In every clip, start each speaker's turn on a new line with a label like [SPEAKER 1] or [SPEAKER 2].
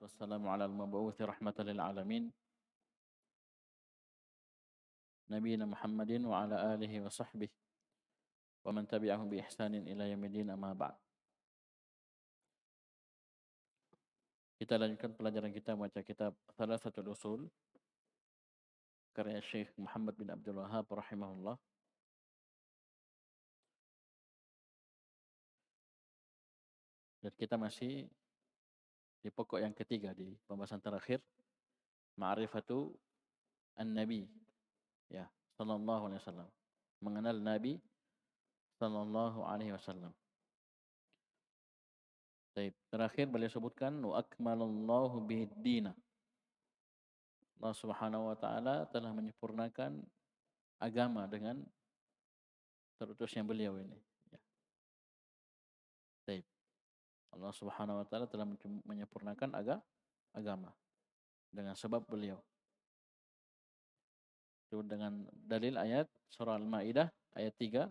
[SPEAKER 1] والسلام على المبعوث رحمة للعالمين نبينا محمد وعلى آله وصحبه ومن تبعهم بإحسان إلى يوم الدين أما بعد Kita lanjutkan pelajaran kita membaca kitab Thalathatul Usul karya Syekh Muhammad bin Abdul Wahab rahimahullah. Dan kita masih di pokok yang ketiga di pembahasan terakhir ma'rifatu an-nabi ya sallallahu alaihi wasallam mengenal nabi sallallahu alaihi wasallam Baik, terakhir beliau sebutkan wa akmalallahu bihiddina. Allah Subhanahu wa taala telah menyempurnakan agama dengan terutusnya beliau ini. Allah Subhanahu wa taala telah menyempurnakan aga, agama dengan sebab beliau. Itu dengan dalil ayat surah Al-Maidah ayat 3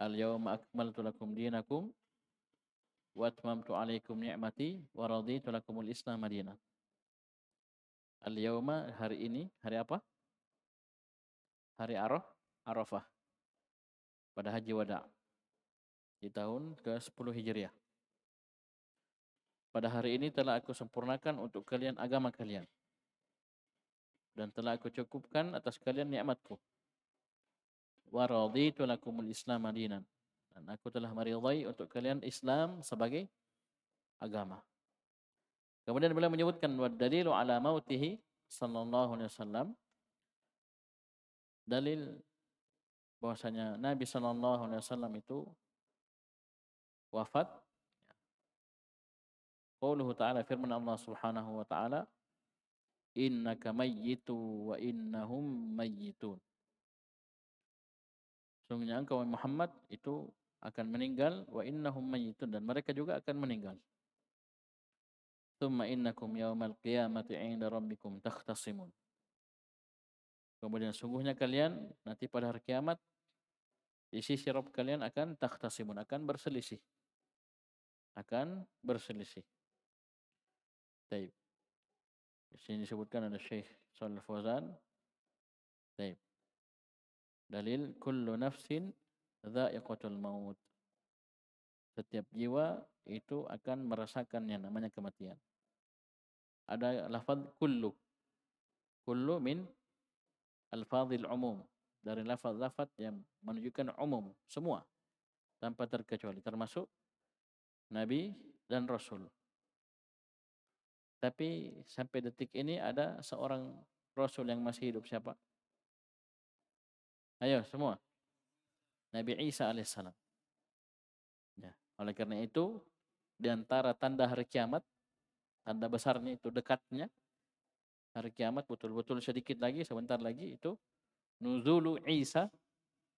[SPEAKER 1] Al-yawma akmaltu lakum dinakum wa atmamtu alaikum ni'mati wa raditu lakumul Islam madinah. Al-yawma hari ini, hari apa? Hari Araf, Arafah. Pada haji wada. Di tahun ke-10 Hijriah. Pada hari ini telah aku sempurnakan untuk kalian agama kalian. Dan telah aku cukupkan atas kalian ni'matku. Wa raditu lakumul islam madinan. Dan aku telah meridai untuk kalian Islam sebagai agama. Kemudian beliau menyebutkan wa dalilu ala mautihi sallallahu alaihi wasallam dalil bahwasanya Nabi sallallahu alaihi wasallam itu wafat Qauluhu ta'ala firman Allah Subhanahu wa ta'ala innaka mayyitu wa innahum mayyitun. Sungguhnya engkau Muhammad itu akan meninggal wa innahum mayyitun dan mereka juga akan meninggal. Thumma innakum yawmal qiyamati 'inda rabbikum takhtasimun. Kemudian sungguhnya kalian nanti pada hari kiamat di sisi Rabb kalian akan takhtasimun, akan berselisih. Akan berselisih. Taib. Di sini disebutkan ada Syekh Shalal Fauzan. Taib. Dalil kullu nafsin dha'iqatul maut. Setiap jiwa itu akan merasakan yang namanya kematian. Ada lafaz kullu. Kullu min al-fadhil umum. Dari lafaz-lafaz yang menunjukkan umum. Semua. Tanpa terkecuali. Termasuk Nabi dan Rasul. Tapi sampai detik ini ada seorang Rasul yang masih hidup siapa? Ayo semua. Nabi Isa alaihissalam. Ya. Oleh karena itu, di antara tanda hari kiamat, tanda besarnya itu dekatnya, hari kiamat betul-betul sedikit lagi, sebentar lagi itu, Nuzulu Isa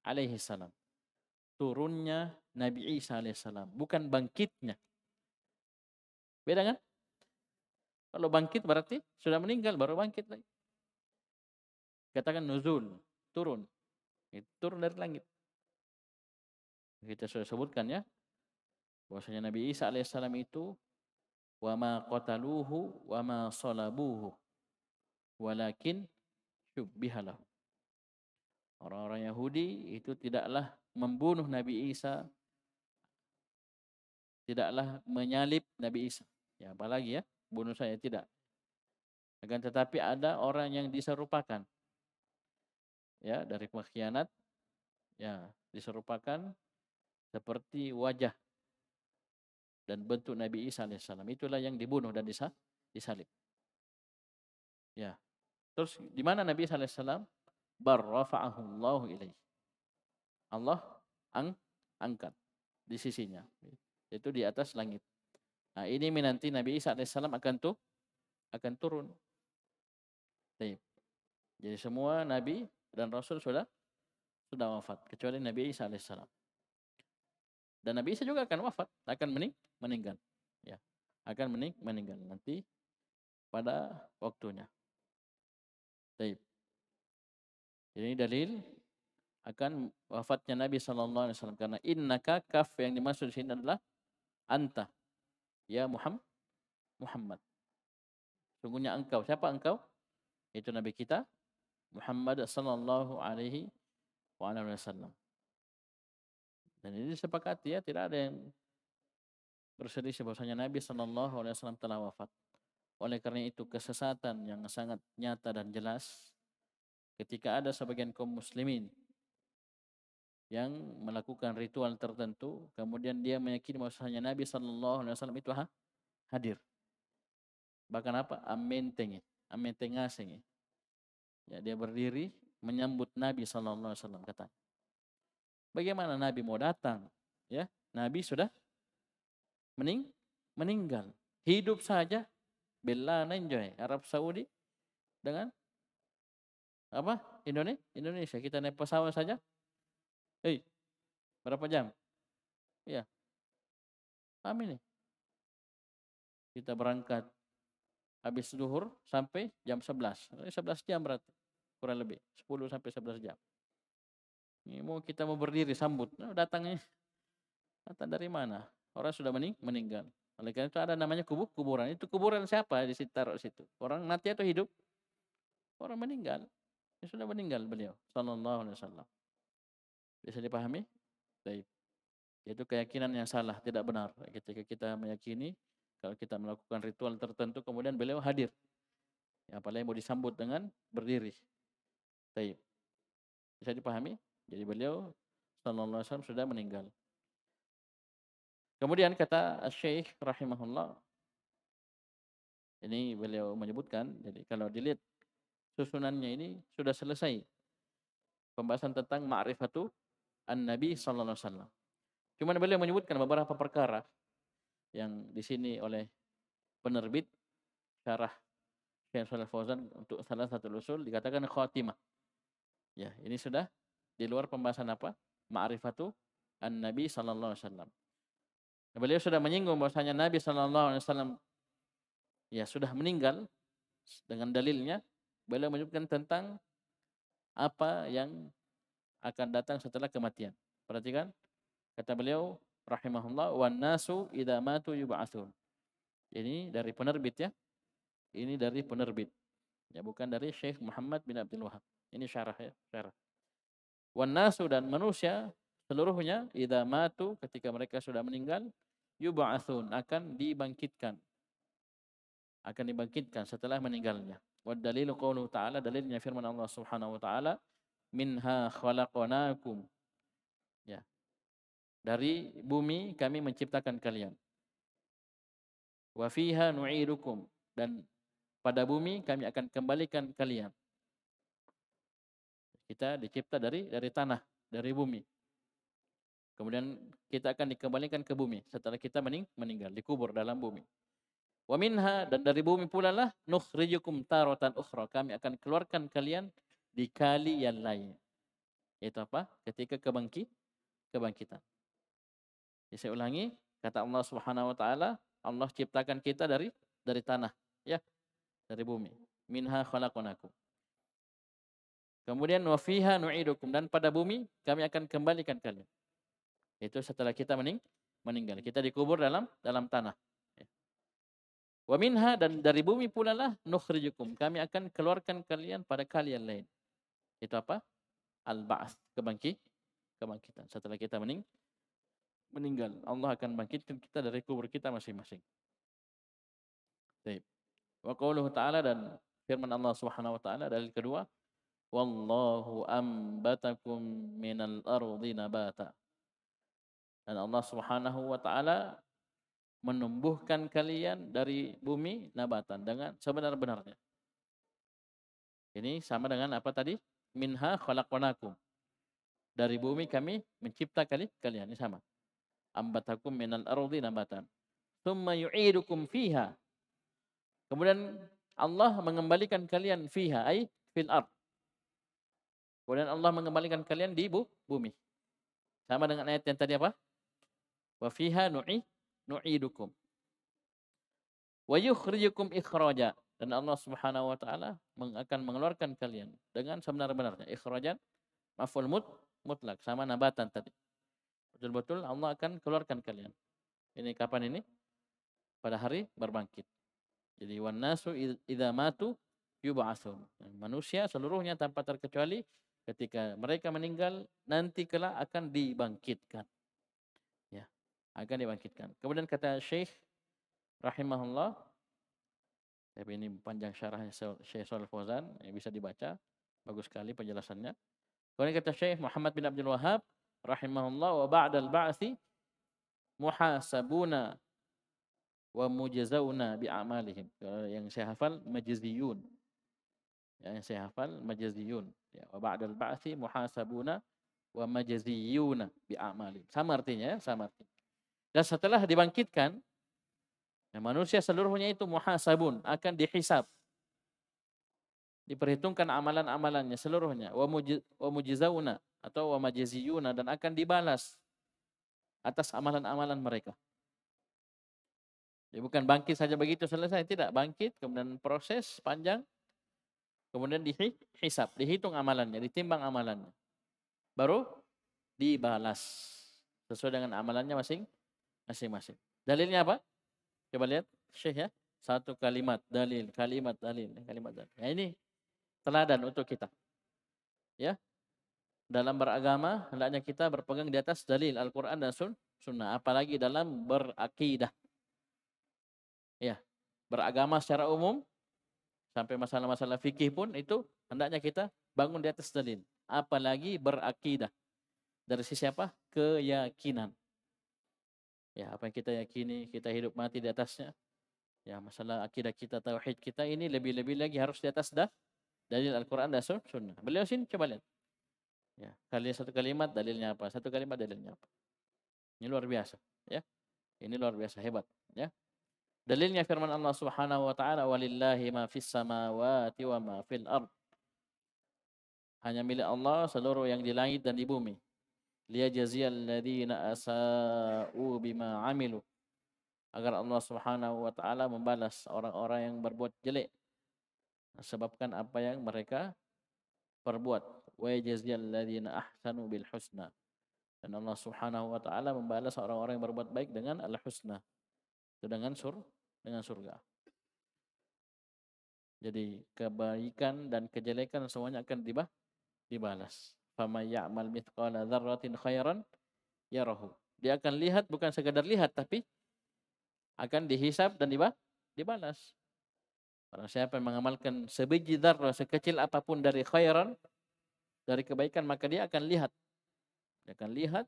[SPEAKER 1] alaihissalam. Turunnya Nabi Isa alaihissalam. Bukan bangkitnya. Beda kan? Kalau bangkit berarti sudah meninggal baru bangkit lagi. Katakan nuzul, turun. Itu turun dari langit. Kita sudah sebutkan ya. Bahwasanya Nabi Isa alaihissalam itu wa ma qataluhu wa ma salabuhu walakin syubbihalah. Orang-orang Yahudi itu tidaklah membunuh Nabi Isa, tidaklah menyalib Nabi Isa. Ya, apalagi ya bunuh saya tidak. Akan tetapi ada orang yang diserupakan. Ya, dari pengkhianat ya, diserupakan seperti wajah dan bentuk Nabi Isa alaihissalam. Itulah yang dibunuh dan disalib. Ya. Terus di mana Nabi Isa alaihissalam? Barrafa'ahullahu ilaih. Allah ang angkat di sisinya. Itu di atas langit. Nah, ini menanti Nabi Isa as akan tuh akan turun. Baik. Jadi semua nabi dan rasul sudah sudah wafat kecuali Nabi Isa as Dan Nabi Isa juga akan wafat, akan mening meninggal. Ya, akan mening meninggal nanti pada waktunya. Baik. Jadi ini dalil akan wafatnya Nabi saw Alaihi Wasallam karena innaka kaf yang dimaksud di sini adalah anta Ya Muhammad. Muhammad. Sungguhnya engkau. Siapa engkau? Itu Nabi kita. Muhammad sallallahu alaihi wa wasallam. Dan ini disepakati ya, tidak ada yang berselisih bahwasanya Nabi sallallahu Alaihi Wasallam telah wafat. Oleh karena itu kesesatan yang sangat nyata dan jelas ketika ada sebagian kaum muslimin yang melakukan ritual tertentu, kemudian dia meyakini bahwasanya Nabi Sallallahu Alaihi Wasallam itu ha? hadir. Bahkan apa? Amentengi, amentengasengi. Ya, dia berdiri menyambut Nabi Sallallahu Alaihi Wasallam katanya. Bagaimana Nabi mau datang? Ya, Nabi sudah mening meninggal. Hidup saja bela enjoy Arab Saudi dengan apa Indonesia Indonesia kita naik pesawat saja Hei, berapa jam? Iya. Kami nih. Kita berangkat habis zuhur sampai jam 11. 11 eh, jam berarti. Kurang lebih. 10 sampai 11 jam. Ini mau kita mau berdiri sambut. Eh, datangnya. Datang dari mana? Orang sudah mening meninggal. Oleh karena itu ada namanya kubur kuburan. Itu kuburan siapa di taruh situ? Orang mati atau hidup? Orang meninggal. ini sudah meninggal beliau. Sallallahu alaihi wasallam. Bisa dipahami? Baik. Itu keyakinan yang salah, tidak benar. Ketika kita meyakini, kalau kita melakukan ritual tertentu, kemudian beliau hadir. Ya, apalagi mau disambut dengan berdiri. Baik. Bisa dipahami? Jadi beliau Sallallahu Alaihi Wasallam sudah meninggal. Kemudian kata Syekh rahimahullah, ini beliau menyebutkan, jadi kalau dilihat susunannya ini sudah selesai pembahasan tentang ma'rifatu An-Nabi sallallahu alaihi wasallam. Cuman beliau menyebutkan beberapa perkara yang di sini oleh penerbit syarah Syekh Shalal Fauzan untuk salah satu usul dikatakan khatimah. Ya, ini sudah di luar pembahasan apa? Ma'rifatu An-Nabi sallallahu alaihi wasallam. Beliau sudah menyinggung bahwasanya Nabi sallallahu alaihi wasallam ya sudah meninggal dengan dalilnya beliau menyebutkan tentang apa yang akan datang setelah kematian. Perhatikan kata beliau rahimahullah wan nasu idza matu yub'atsun. Ini dari penerbit ya. Ini dari penerbit. Ya bukan dari Syekh Muhammad bin Abdul Wahab. Ini syarah ya, syarah. Wan nasu dan manusia seluruhnya idza matu ketika mereka sudah meninggal yub'atsun akan dibangkitkan. Akan dibangkitkan setelah meninggalnya. Wa dalilu qawluhu ta'ala dalilnya firman Allah Subhanahu wa ta'ala minha khalaqnakum. Ya. Dari bumi kami menciptakan kalian. Wa fiha nu'idukum dan pada bumi kami akan kembalikan kalian. Kita dicipta dari dari tanah, dari bumi. Kemudian kita akan dikembalikan ke bumi setelah kita mening meninggal, dikubur dalam bumi. Wa minha dan dari bumi pula lah nukhrijukum taratan ukhra. Kami akan keluarkan kalian dikali yang lain. Yaitu apa? Ketika kebangkit, kebangkitan. Jadi ya, saya ulangi, kata Allah Subhanahu wa taala, Allah ciptakan kita dari dari tanah, ya, dari bumi. Minha khalaqnakum. Kemudian wa fiha nu'idukum dan pada bumi kami akan kembalikan kalian. Itu setelah kita mening meninggal. Kita dikubur dalam dalam tanah. Ya. Wa minha dan dari bumi pula lah nukhrijukum. Kami akan keluarkan kalian pada kalian lain. Itu apa? Al-Ba'ath, kebangkit, kebangkitan. Setelah kita mening meninggal, Allah akan bangkitkan kita dari kubur kita masing-masing. Baik. Wa qauluhu ta'ala dan firman Allah Subhanahu wa taala dalil kedua, wallahu ambatakum minal ardi nabata. Dan Allah Subhanahu wa taala menumbuhkan kalian dari bumi nabatan dengan sebenar-benarnya. Ini sama dengan apa tadi? minha khalaqnakum. Dari bumi kami mencipta kali kalian. Ini sama. Ambatakum minal ardi nabatan. Thumma yu'idukum fiha. Kemudian Allah mengembalikan kalian fiha ay fil ard. Kemudian Allah mengembalikan kalian di bu, bumi. Sama dengan ayat yang tadi apa? Wa fiha nu'i nu'idukum. Wa yukhrijukum ikhraja dan Allah Subhanahu wa taala akan mengeluarkan kalian dengan sebenar-benarnya ikhrajan maful mut mutlak sama nabatan tadi. Betul-betul Allah akan keluarkan kalian. Ini kapan ini? Pada hari berbangkit. Jadi wan nasu idza matu yub'atsun. Manusia seluruhnya tanpa terkecuali ketika mereka meninggal nanti kelak akan dibangkitkan. Ya, akan dibangkitkan. Kemudian kata Syekh rahimahullah tapi ini panjang syarahnya Syekh Salih Fauzan, yang bisa dibaca. Bagus sekali penjelasannya. Kemudian kata Syekh Muhammad bin Abdul Wahab, rahimahullah, wa ba'dal ba'thi muhasabuna wa mujazawna amalihim. Yang saya hafal, majaziyun. Ya, yang saya hafal, majaziyun. Ya, wa ba'dal ba'thi muhasabuna wa bi amalihim. Sama artinya ya, sama artinya. Dan setelah dibangkitkan, Nah, manusia seluruhnya itu muhasabun, akan dihisab. Diperhitungkan amalan-amalannya seluruhnya. Wa, mujiz, atau wa majiziyuna dan akan dibalas atas amalan-amalan mereka. Jadi bukan bangkit saja begitu selesai, tidak. Bangkit, kemudian proses panjang, kemudian dihisap, dihitung amalannya, ditimbang amalannya. Baru dibalas sesuai dengan amalannya masing-masing. Dalilnya apa? Coba lihat Syekh ya. Satu kalimat dalil, kalimat dalil, ya, kalimat dalil. Ya, ini teladan untuk kita. Ya. Dalam beragama, hendaknya kita berpegang di atas dalil Al-Quran dan sun, sunnah. Apalagi dalam berakidah. Ya. Beragama secara umum, sampai masalah-masalah fikih pun itu hendaknya kita bangun di atas dalil apalagi berakidah dari sisi apa keyakinan Ya, apa yang kita yakini, kita hidup mati di atasnya. Ya, masalah akidah kita, tauhid kita ini lebih-lebih lagi harus di atas dah dalil Al-Qur'an dan sunnah. Beliau sini coba lihat. Ya, kali satu kalimat dalilnya apa? Satu kalimat dalilnya apa? Ini luar biasa, ya. Ini luar biasa hebat, ya. Dalilnya firman Allah Subhanahu wa taala walillahi ma fis samawati wa ma fil ard. Hanya milik Allah seluruh yang di langit dan di bumi liyajziyal ladzina asa'u bima amilu agar Allah Subhanahu wa taala membalas orang-orang yang berbuat jelek sebabkan apa yang mereka perbuat wa yajziyal ladzina ahsanu bil husna dan Allah Subhanahu wa taala membalas orang-orang yang berbuat baik dengan al husna dengan sur dengan surga jadi kebaikan dan kejelekan semuanya akan tiba dibalas Fama ya'mal mithqala dzarratin khairan yarahu. Dia akan lihat bukan sekadar lihat tapi akan dihisap dan dibalas. Barang siapa yang mengamalkan sebiji dzarrah sekecil apapun dari khairan dari kebaikan maka dia akan lihat. Dia akan lihat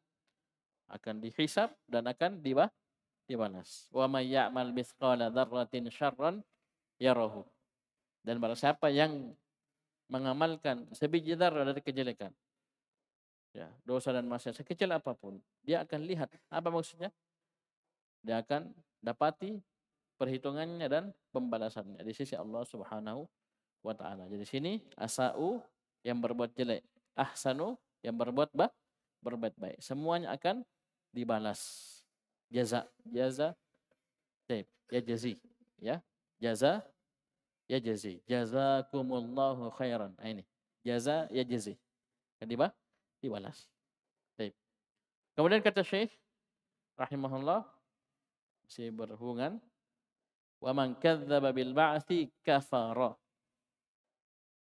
[SPEAKER 1] akan dihisap dan akan dibalas. Wa may ya'mal mithqala dzarratin syarran yarahu. Dan barang siapa yang mengamalkan sebiji dzarrah dari kejelekan Ya, dosa dan maksiat sekecil apapun, dia akan lihat apa maksudnya? Dia akan dapati perhitungannya dan pembalasannya di sisi Allah Subhanahu wa taala. Jadi sini asau yang berbuat jelek, ahsanu yang berbuat ba berbuat baik. Semuanya akan dibalas. Jaza jaza taib ya jazi ya jaza ya jazi jazakumullahu khairan. Nah ini jaza ya jazi. Kan dibalas. Baik. Kemudian kata Syekh rahimahullah masih berhubungan wa man kadzdzaba bil ba'tsi kafara.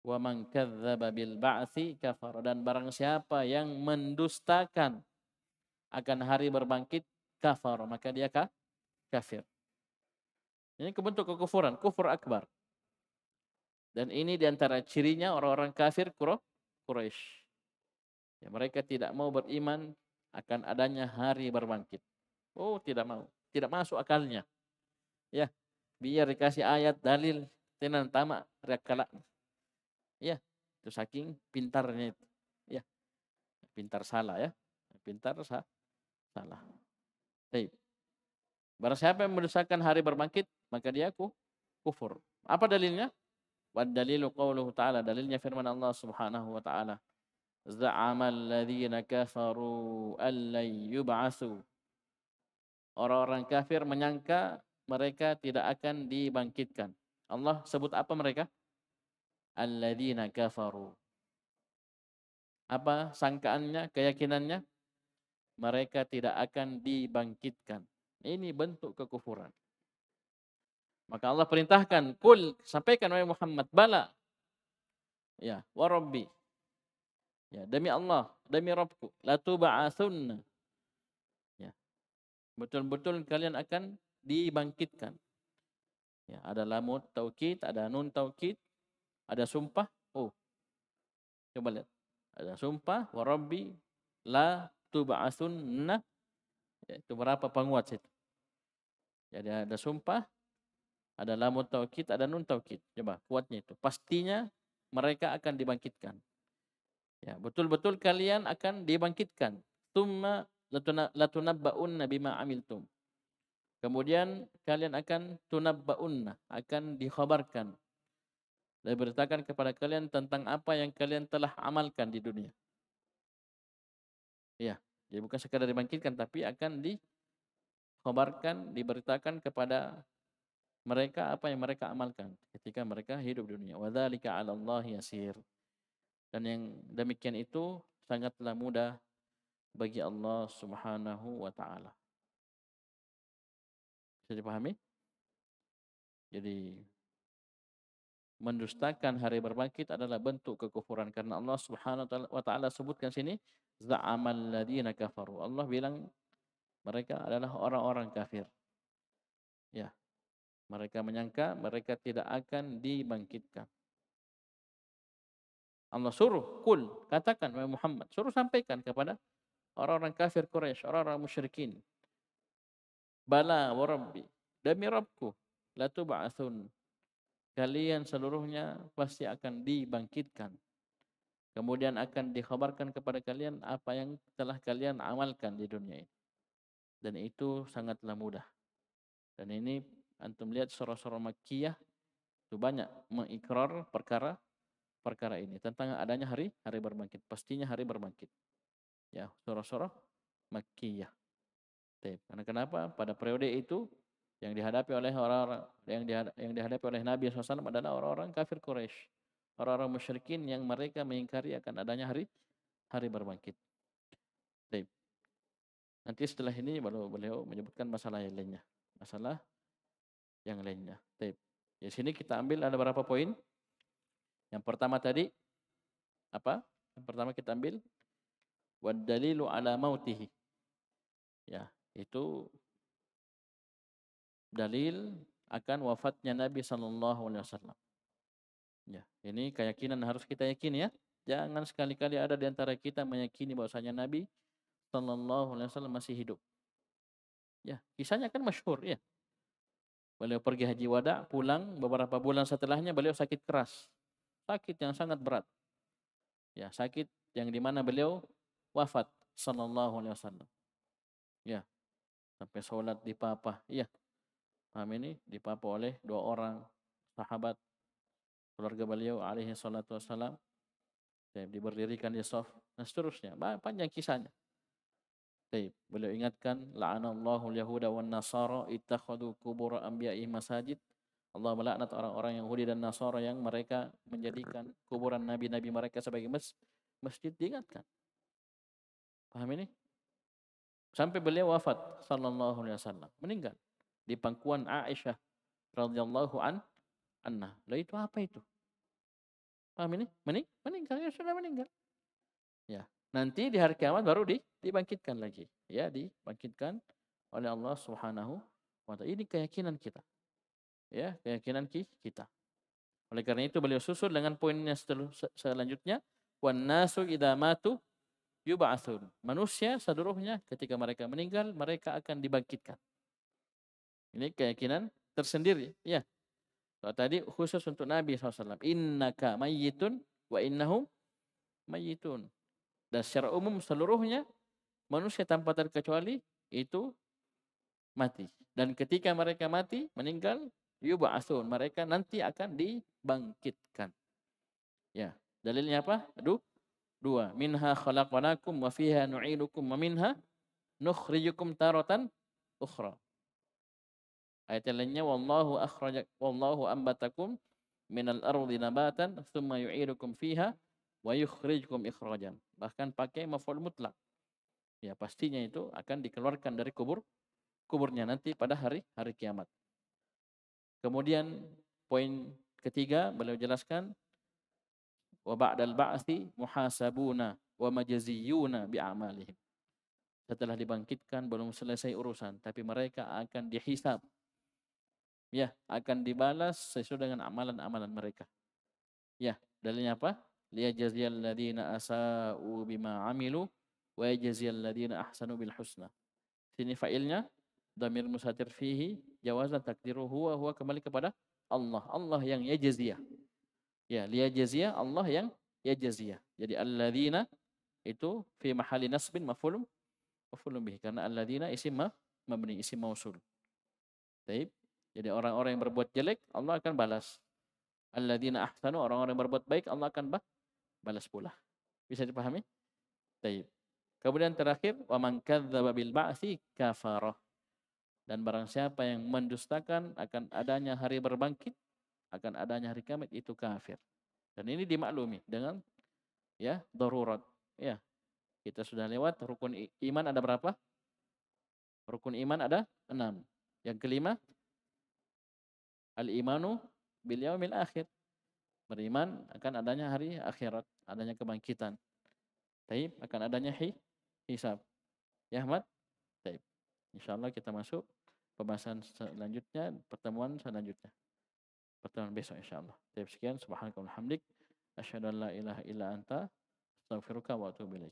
[SPEAKER 1] Wa man kadzdzaba bil ba'tsi kafara dan barang siapa yang mendustakan akan hari berbangkit kafara maka dia ka, kafir. Ini kebentuk kekufuran, kufur akbar. Dan ini diantara cirinya orang-orang kafir Quraisy. Ya, mereka tidak mau beriman akan adanya hari berbangkit. Oh, tidak mau. Tidak masuk akalnya. Ya, biar dikasih ayat dalil tenan tamak rekala. Ya, itu saking pintarnya itu. Ya. Pintar salah ya. Pintar sa salah. Baik. Barang siapa yang mendesakkan hari berbangkit, maka dia ku kufur. Apa dalilnya? Wa dalilu qawluhu ta'ala. Dalilnya firman Allah subhanahu wa ta'ala. Za'amal ladhina kafaru allay yub'atsu. Orang-orang kafir menyangka mereka tidak akan dibangkitkan. Allah sebut apa mereka? Alladzina kafaru. Apa sangkaannya, keyakinannya? Mereka tidak akan dibangkitkan. Ini bentuk kekufuran. Maka Allah perintahkan, kul sampaikan wahai Muhammad, bala. Ya, warabbi. Ya, demi Allah, demi Rabbku, la tuba'atsunna. Ya. Betul-betul kalian akan dibangkitkan. Ya, ada lamut taukid, ada nun taukid, ada sumpah. Oh. Coba lihat. Ada sumpah wa rabbi la tub'atsunna. Ya, itu berapa penguat situ? Jadi ya, ada sumpah, ada lamut taukid, ada nun taukid. Coba kuatnya itu. Pastinya mereka akan dibangkitkan. Ya, betul-betul kalian akan dibangkitkan. Tsumma latunabbaunna bima amiltum. Kemudian kalian akan tunabbaunna, akan dikhabarkan. Dan beritakan kepada kalian tentang apa yang kalian telah amalkan di dunia. Ya, jadi bukan sekadar dibangkitkan tapi akan dikhabarkan, diberitakan kepada mereka apa yang mereka amalkan ketika mereka hidup di dunia. Wadzalika 'ala Allah yasir dan yang demikian itu sangatlah mudah bagi Allah Subhanahu wa taala. Bisa dipahami? Jadi mendustakan hari berbangkit adalah bentuk kekufuran karena Allah Subhanahu wa taala sebutkan sini za'amal ladina kafaru. Allah bilang mereka adalah orang-orang kafir. Ya. Mereka menyangka mereka tidak akan dibangkitkan. Allah suruh kul katakan Muhammad suruh sampaikan kepada orang-orang kafir Quraisy, orang-orang musyrikin. Bala wa rabbi, demi Rabbku, la tub'atsun. Kalian seluruhnya pasti akan dibangkitkan. Kemudian akan dikhabarkan kepada kalian apa yang telah kalian amalkan di dunia ini. Dan itu sangatlah mudah. Dan ini antum lihat surah-surah Makkiyah itu banyak mengikrar perkara perkara ini tentang adanya hari hari berbangkit pastinya hari berbangkit ya surah-surah makkiyah karena kenapa pada periode itu yang dihadapi oleh orang-orang yang, dihadapi, yang dihadapi oleh Nabi SAW adalah orang-orang kafir Quraisy orang-orang musyrikin yang mereka mengingkari akan adanya hari hari berbangkit Taip. nanti setelah ini baru beliau menyebutkan masalah yang lainnya masalah yang lainnya Taip. di sini kita ambil ada berapa poin yang pertama tadi apa? Yang pertama kita ambil wadalilu ala mautihi. Ya, itu dalil akan wafatnya Nabi Shallallahu alaihi wasallam. Ya, ini keyakinan harus kita yakini ya. Jangan sekali-kali ada di antara kita meyakini bahwasanya Nabi Shallallahu alaihi wasallam masih hidup. Ya, kisahnya kan masyhur ya. Beliau pergi haji wada, pulang beberapa bulan setelahnya beliau sakit keras sakit yang sangat berat. Ya, sakit yang dimana beliau wafat sallallahu alaihi wasallam. Ya. Sampai sholat di papa. Iya. Paham ini? papa oleh dua orang sahabat keluarga beliau alaihi salatu wasallam. Dan diberdirikan di sof dan nah, seterusnya. Panjang kisahnya. Baik, beliau ingatkan la'anallahu yahuda wan nasara ittakhadhu qubur anbiya'i masajid Allah melaknat orang-orang Yahudi dan Nasara yang mereka menjadikan kuburan nabi-nabi mereka sebagai mes masjid diingatkan. Paham ini? Sampai beliau wafat sallallahu alaihi wasallam, meninggal di pangkuan Aisyah radhiyallahu an anha. Lah itu apa itu? Paham ini? Mening meninggal ya sudah meninggal. Ya, nanti di hari kiamat baru di dibangkitkan lagi. Ya, dibangkitkan oleh Allah Subhanahu wa taala. Ini keyakinan kita ya keyakinan kita. Oleh karena itu beliau susul dengan poinnya selanjutnya wan nasu idamatu yub'atsun. Manusia seluruhnya ketika mereka meninggal mereka akan dibangkitkan. Ini keyakinan tersendiri ya. tadi khusus untuk Nabi SAW. Innaka mayyitun wa innahum mayyitun. Dan secara umum seluruhnya manusia tanpa terkecuali itu mati. Dan ketika mereka mati, meninggal, yub'atsun. Mereka nanti akan dibangkitkan. Ya, dalilnya apa? Aduh, dua. Minha khalaqnakum wa fiha nu'idukum wa minha nukhrijukum taratan ukhra. Ayat lainnya wallahu akhrajak wallahu ambatakum minal ardi nabatan thumma yu'idukum fiha wa yukhrijukum ikhrajan. Bahkan pakai maf'ul mutlak. Ya pastinya itu akan dikeluarkan dari kubur kuburnya nanti pada hari hari kiamat. Kemudian poin ketiga beliau jelaskan wa ba'dal ba'thi muhasabuna wa majaziyuna bi amalihim. Setelah dibangkitkan belum selesai urusan, tapi mereka akan dihisab. Ya, akan dibalas sesuai dengan amalan-amalan mereka. Ya, dalilnya apa? Liyajziyal ladina asa'u bima amilu wa yajziyal ladina ahsanu bil husna. Sini failnya Damir musatir fihi jawazan takdiru huwa huwa kembali kepada Allah. Allah yang ya Ya, liya jaziyah Allah yang ya jaziyah. Jadi alladzina itu fi mahali nasbin mafulum mafulum bihi karena alladzina isim ma, mabni isim mausul. Taib. Jadi orang-orang yang berbuat jelek Allah akan balas. Alladzina ahsanu orang-orang yang berbuat baik Allah akan bah, balas pula. Bisa dipahami? Taib. Kemudian terakhir wa man kadzdzaba bil dan barang siapa yang mendustakan akan adanya hari berbangkit, akan adanya hari kiamat itu kafir. Dan ini dimaklumi dengan ya darurat. Ya. Kita sudah lewat rukun iman ada berapa? Rukun iman ada enam. Yang kelima al-imanu bil yaumil akhir. Beriman akan adanya hari akhirat, adanya kebangkitan. Tapi akan adanya hi, hisab. Ya Ahmad? Insya Allah kita masuk pembahasan selanjutnya, pertemuan selanjutnya. Pertemuan besok insya Allah. Tapi sekian, subhanakallahumma hamdik. Asyhadu an la ilaha illa anta. Astaghfiruka wa atubu